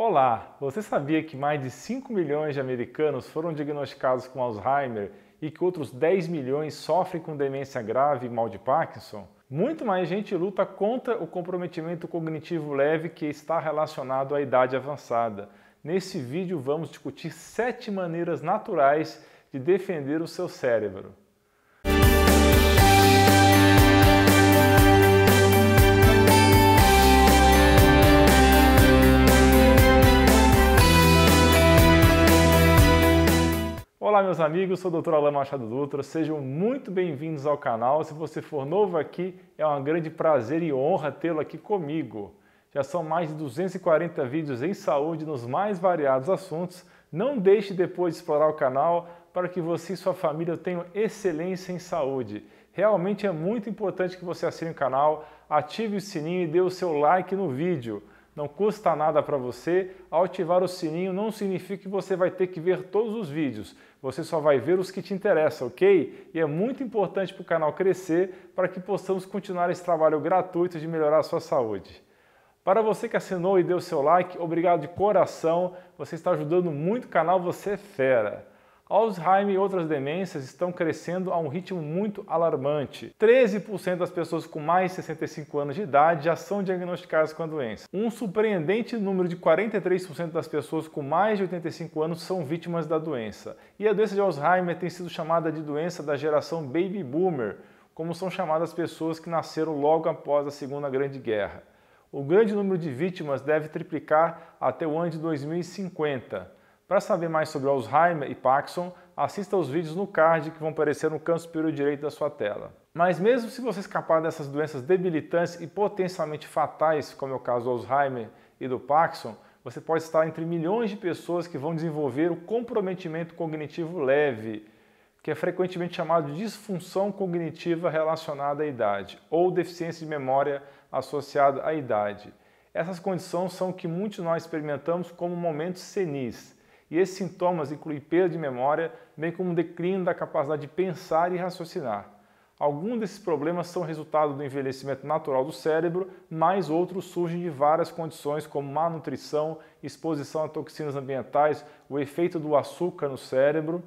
Olá! Você sabia que mais de 5 milhões de americanos foram diagnosticados com Alzheimer e que outros 10 milhões sofrem com demência grave e mal de Parkinson? Muito mais gente luta contra o comprometimento cognitivo leve que está relacionado à idade avançada. Nesse vídeo vamos discutir 7 maneiras naturais de defender o seu cérebro. meus amigos, sou o Dr. Alain Machado Dutra, sejam muito bem-vindos ao canal. Se você for novo aqui, é um grande prazer e honra tê-lo aqui comigo. Já são mais de 240 vídeos em saúde nos mais variados assuntos. Não deixe depois de explorar o canal para que você e sua família tenham excelência em saúde. Realmente é muito importante que você assine o canal, ative o sininho e dê o seu like no vídeo não custa nada para você. Ao ativar o sininho não significa que você vai ter que ver todos os vídeos, você só vai ver os que te interessam, ok? E é muito importante para o canal crescer para que possamos continuar esse trabalho gratuito de melhorar a sua saúde. Para você que assinou e deu seu like, obrigado de coração, você está ajudando muito o canal, você é fera. Alzheimer e outras demências estão crescendo a um ritmo muito alarmante. 13% das pessoas com mais de 65 anos de idade já são diagnosticadas com a doença. Um surpreendente número de 43% das pessoas com mais de 85 anos são vítimas da doença. E a doença de Alzheimer tem sido chamada de doença da geração baby boomer, como são chamadas pessoas que nasceram logo após a Segunda Grande Guerra. O grande número de vítimas deve triplicar até o ano de 2050. Para saber mais sobre Alzheimer e Parkinson, assista aos vídeos no card que vão aparecer no canto superior direito da sua tela. Mas mesmo se você escapar dessas doenças debilitantes e potencialmente fatais, como é o caso do Alzheimer e do Parkinson, você pode estar entre milhões de pessoas que vão desenvolver o comprometimento cognitivo leve, que é frequentemente chamado de disfunção cognitiva relacionada à idade, ou deficiência de memória associada à idade. Essas condições são o que muitos nós experimentamos como momentos senis e esses sintomas incluem perda de memória, bem como um declínio da capacidade de pensar e raciocinar. Alguns desses problemas são resultado do envelhecimento natural do cérebro, mas outros surgem de várias condições como má nutrição, exposição a toxinas ambientais, o efeito do açúcar no cérebro.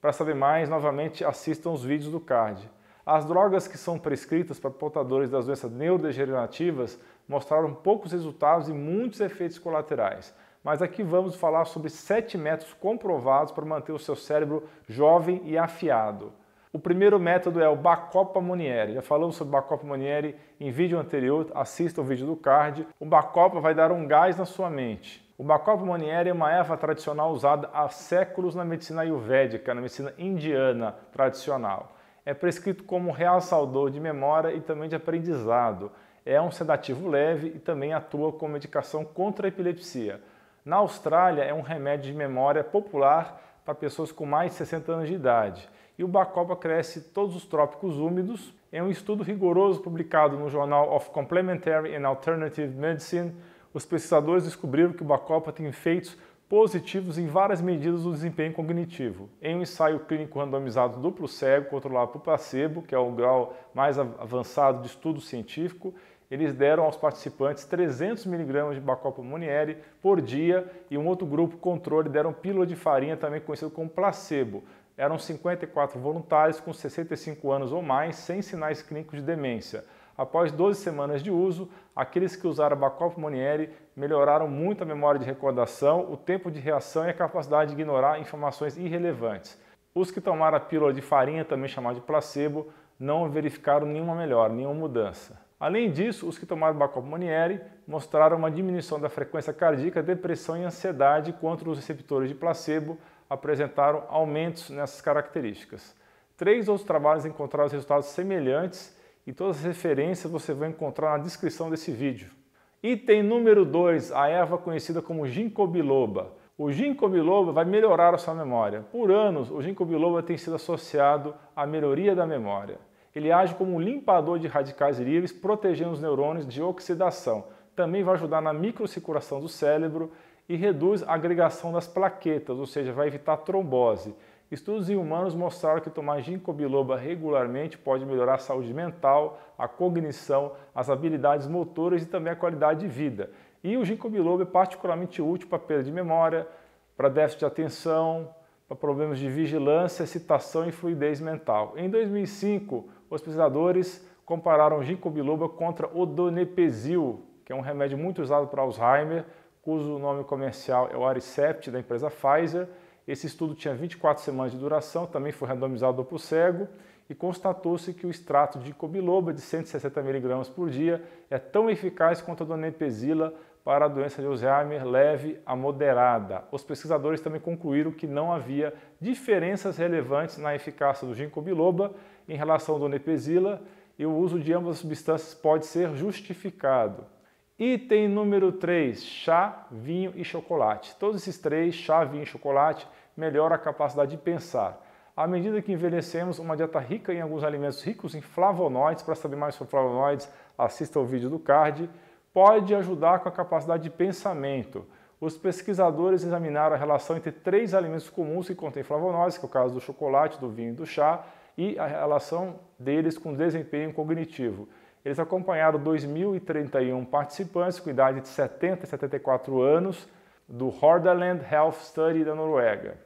Para saber mais, novamente assistam os vídeos do CARD. As drogas que são prescritas para portadores das doenças neurodegenerativas mostraram poucos resultados e muitos efeitos colaterais mas aqui vamos falar sobre sete métodos comprovados para manter o seu cérebro jovem e afiado. O primeiro método é o Bacopa Monieri. Já falamos sobre Bacopa Monieri em vídeo anterior, assista o vídeo do card. O Bacopa vai dar um gás na sua mente. O Bacopa Monieri é uma erva tradicional usada há séculos na medicina ayurvédica, na medicina indiana tradicional. É prescrito como realçador de memória e também de aprendizado. É um sedativo leve e também atua como medicação contra a epilepsia. Na Austrália, é um remédio de memória popular para pessoas com mais de 60 anos de idade. E o Bacopa cresce todos os trópicos úmidos. Em um estudo rigoroso publicado no Journal of Complementary and Alternative Medicine, os pesquisadores descobriram que o Bacopa tem efeitos positivos em várias medidas do desempenho cognitivo. Em um ensaio clínico randomizado duplo cego, controlado por placebo, que é o grau mais avançado de estudo científico, eles deram aos participantes 300 mg de Bacopa Munieri por dia e um outro grupo controle deram pílula de farinha, também conhecido como placebo. Eram 54 voluntários com 65 anos ou mais, sem sinais clínicos de demência. Após 12 semanas de uso, aqueles que usaram Bacop Monieri melhoraram muito a memória de recordação, o tempo de reação e a capacidade de ignorar informações irrelevantes. Os que tomaram a pílula de farinha, também chamada de placebo, não verificaram nenhuma melhora, nenhuma mudança. Além disso, os que tomaram Bacop Monieri mostraram uma diminuição da frequência cardíaca, depressão e ansiedade, enquanto os receptores de placebo apresentaram aumentos nessas características. Três outros trabalhos encontraram resultados semelhantes e todas as referências você vai encontrar na descrição desse vídeo. Item número 2, a erva conhecida como ginkgo biloba. O ginkgo biloba vai melhorar a sua memória. Por anos, o ginkgo biloba tem sido associado à melhoria da memória. Ele age como um limpador de radicais livres, protegendo os neurônios de oxidação. Também vai ajudar na microcirculação do cérebro e reduz a agregação das plaquetas, ou seja, vai evitar trombose. Estudos em humanos mostraram que tomar ginkgo biloba regularmente pode melhorar a saúde mental, a cognição, as habilidades motoras e também a qualidade de vida. E o ginkgo biloba é particularmente útil para perda de memória, para déficit de atenção, para problemas de vigilância, excitação e fluidez mental. Em 2005, os pesquisadores compararam o ginkgo biloba contra o donepezil, que é um remédio muito usado para Alzheimer, cujo nome comercial é o Aricept da empresa Pfizer esse estudo tinha 24 semanas de duração, também foi randomizado duplo cego e constatou-se que o extrato de cobiloba de 160mg por dia é tão eficaz quanto a donepezila para a doença de Alzheimer leve a moderada. Os pesquisadores também concluíram que não havia diferenças relevantes na eficácia do ginkgo biloba em relação ao donepezila e o uso de ambas as substâncias pode ser justificado. Item número 3, chá, vinho e chocolate. Todos esses três, chá, vinho e chocolate, melhoram a capacidade de pensar. À medida que envelhecemos, uma dieta rica em alguns alimentos ricos em flavonoides, para saber mais sobre flavonoides, assista ao vídeo do card, pode ajudar com a capacidade de pensamento. Os pesquisadores examinaram a relação entre três alimentos comuns que contêm flavonoides, que é o caso do chocolate, do vinho e do chá, e a relação deles com o desempenho cognitivo. Eles acompanharam 2.031 participantes com idade de 70 a 74 anos do Hordaland Health Study da Noruega.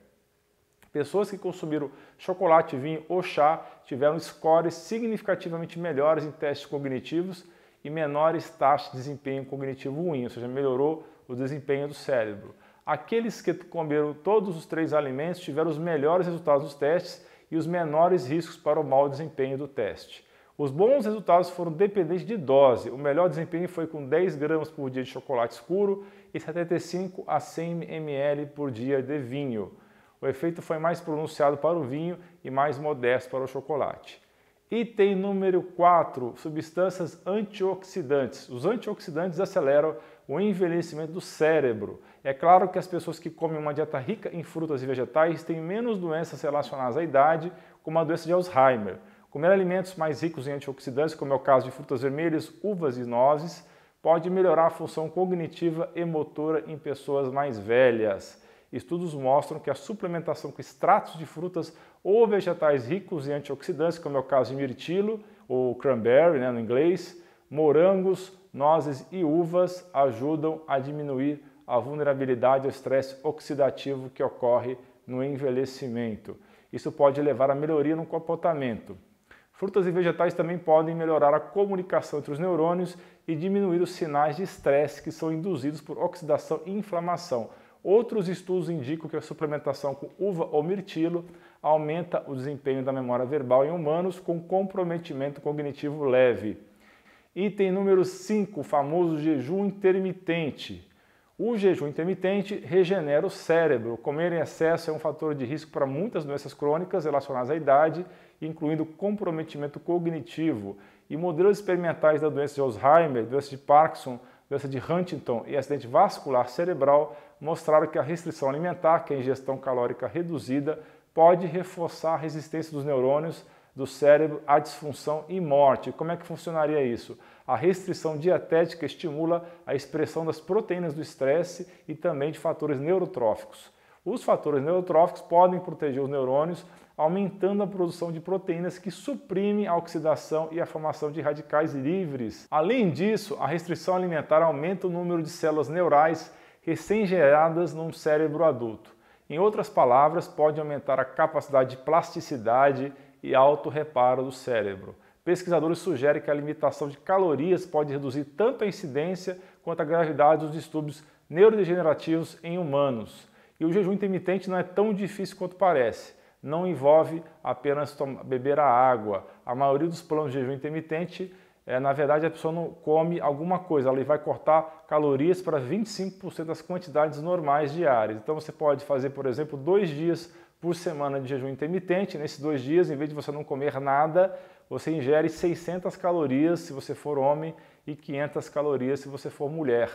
Pessoas que consumiram chocolate, vinho ou chá tiveram scores significativamente melhores em testes cognitivos e menores taxas de desempenho cognitivo ruim, ou seja, melhorou o desempenho do cérebro. Aqueles que comeram todos os três alimentos tiveram os melhores resultados dos testes e os menores riscos para o mau desempenho do teste. Os bons resultados foram dependentes de dose. O melhor desempenho foi com 10 gramas por dia de chocolate escuro e 75 a 100 ml por dia de vinho. O efeito foi mais pronunciado para o vinho e mais modesto para o chocolate. Item número 4: substâncias antioxidantes. Os antioxidantes aceleram o envelhecimento do cérebro. É claro que as pessoas que comem uma dieta rica em frutas e vegetais têm menos doenças relacionadas à idade, como a doença de Alzheimer. Comer alimentos mais ricos em antioxidantes, como é o caso de frutas vermelhas, uvas e nozes, pode melhorar a função cognitiva e motora em pessoas mais velhas. Estudos mostram que a suplementação com extratos de frutas ou vegetais ricos em antioxidantes, como é o caso de mirtilo ou cranberry né, no inglês, morangos, nozes e uvas, ajudam a diminuir a vulnerabilidade ao estresse oxidativo que ocorre no envelhecimento. Isso pode levar a melhoria no comportamento. Frutas e vegetais também podem melhorar a comunicação entre os neurônios e diminuir os sinais de estresse que são induzidos por oxidação e inflamação. Outros estudos indicam que a suplementação com uva ou mirtilo aumenta o desempenho da memória verbal em humanos com comprometimento cognitivo leve. Item número 5, o famoso jejum intermitente. O jejum intermitente regenera o cérebro. Comer em excesso é um fator de risco para muitas doenças crônicas relacionadas à idade incluindo comprometimento cognitivo, e modelos experimentais da doença de Alzheimer, doença de Parkinson, doença de Huntington e acidente vascular cerebral mostraram que a restrição alimentar, que é a ingestão calórica reduzida, pode reforçar a resistência dos neurônios do cérebro à disfunção e morte. Como é que funcionaria isso? A restrição dietética estimula a expressão das proteínas do estresse e também de fatores neurotróficos. Os fatores neurotróficos podem proteger os neurônios aumentando a produção de proteínas que suprimem a oxidação e a formação de radicais livres. Além disso, a restrição alimentar aumenta o número de células neurais recém-geradas num cérebro adulto. Em outras palavras, pode aumentar a capacidade de plasticidade e autorreparo do cérebro. Pesquisadores sugerem que a limitação de calorias pode reduzir tanto a incidência quanto a gravidade dos distúrbios neurodegenerativos em humanos. E o jejum intermitente não é tão difícil quanto parece não envolve apenas beber a água. A maioria dos planos de jejum intermitente, é, na verdade, a pessoa não come alguma coisa, ela vai cortar calorias para 25% das quantidades normais diárias. Então você pode fazer, por exemplo, dois dias por semana de jejum intermitente. Nesses dois dias, em vez de você não comer nada, você ingere 600 calorias se você for homem e 500 calorias se você for mulher.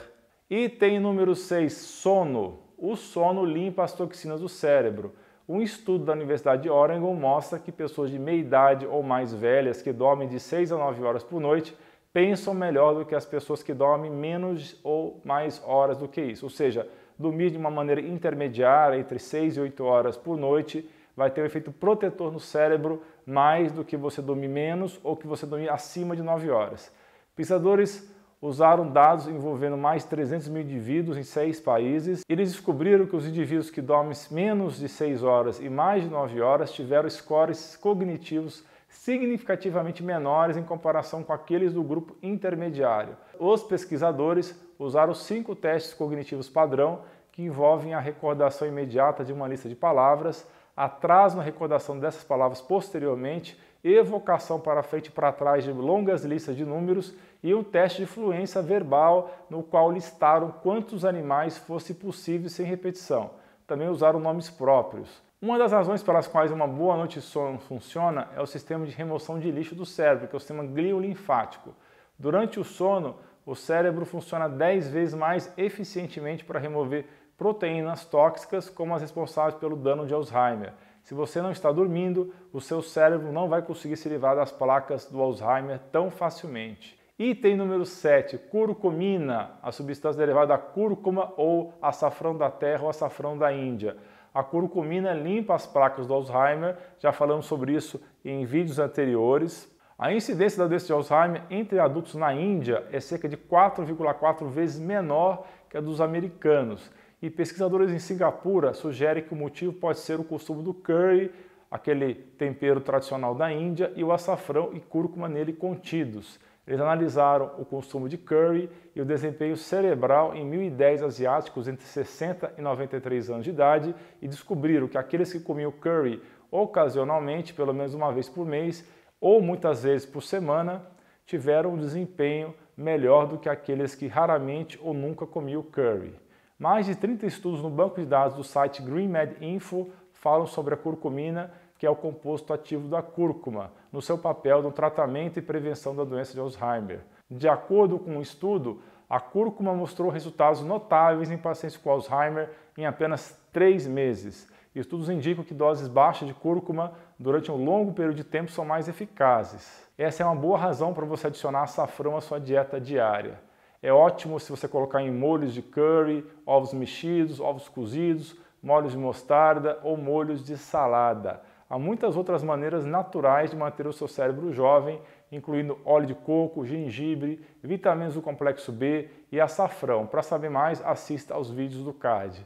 Item número 6, sono. O sono limpa as toxinas do cérebro. Um estudo da Universidade de Oregon mostra que pessoas de meia idade ou mais velhas que dormem de 6 a 9 horas por noite pensam melhor do que as pessoas que dormem menos ou mais horas do que isso. Ou seja, dormir de uma maneira intermediária, entre 6 e 8 horas por noite, vai ter um efeito protetor no cérebro mais do que você dormir menos ou que você dormir acima de 9 horas. Pensadores usaram dados envolvendo mais 300 mil indivíduos em seis países. Eles descobriram que os indivíduos que dormem menos de 6 horas e mais de 9 horas tiveram scores cognitivos significativamente menores em comparação com aqueles do grupo intermediário. Os pesquisadores usaram cinco testes cognitivos padrão que envolvem a recordação imediata de uma lista de palavras, atraso na recordação dessas palavras posteriormente, evocação para frente e para trás de longas listas de números e um teste de fluência verbal, no qual listaram quantos animais fosse possível sem repetição. Também usaram nomes próprios. Uma das razões pelas quais uma boa noite de sono funciona é o sistema de remoção de lixo do cérebro, que é o sistema linfático. Durante o sono, o cérebro funciona 10 vezes mais eficientemente para remover proteínas tóxicas, como as responsáveis pelo dano de Alzheimer. Se você não está dormindo, o seu cérebro não vai conseguir se livrar das placas do Alzheimer tão facilmente. Item número 7, curcumina, a substância derivada da cúrcuma ou açafrão da terra ou açafrão da Índia. A curcumina limpa as placas do Alzheimer, já falamos sobre isso em vídeos anteriores. A incidência da doença de Alzheimer entre adultos na Índia é cerca de 4,4 vezes menor que a dos americanos. E pesquisadores em Singapura sugerem que o motivo pode ser o costume do curry, aquele tempero tradicional da Índia, e o açafrão e cúrcuma nele contidos. Eles analisaram o consumo de curry e o desempenho cerebral em 1.010 asiáticos entre 60 e 93 anos de idade e descobriram que aqueles que comiam curry ocasionalmente, pelo menos uma vez por mês, ou muitas vezes por semana, tiveram um desempenho melhor do que aqueles que raramente ou nunca comiam curry. Mais de 30 estudos no banco de dados do site GreenMedInfo falam sobre a curcumina que é o composto ativo da cúrcuma, no seu papel no tratamento e prevenção da doença de Alzheimer. De acordo com o um estudo, a cúrcuma mostrou resultados notáveis em pacientes com Alzheimer em apenas três meses. Estudos indicam que doses baixas de cúrcuma durante um longo período de tempo são mais eficazes. Essa é uma boa razão para você adicionar açafrão à sua dieta diária. É ótimo se você colocar em molhos de curry, ovos mexidos, ovos cozidos, molhos de mostarda ou molhos de salada. Há muitas outras maneiras naturais de manter o seu cérebro jovem, incluindo óleo de coco, gengibre, vitaminas do complexo B e açafrão. Para saber mais, assista aos vídeos do CAD.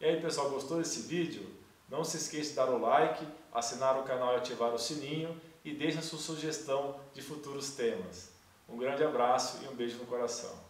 E aí pessoal, gostou desse vídeo? Não se esqueça de dar o like, assinar o canal e ativar o sininho e deixe a sua sugestão de futuros temas. Um grande abraço e um beijo no coração.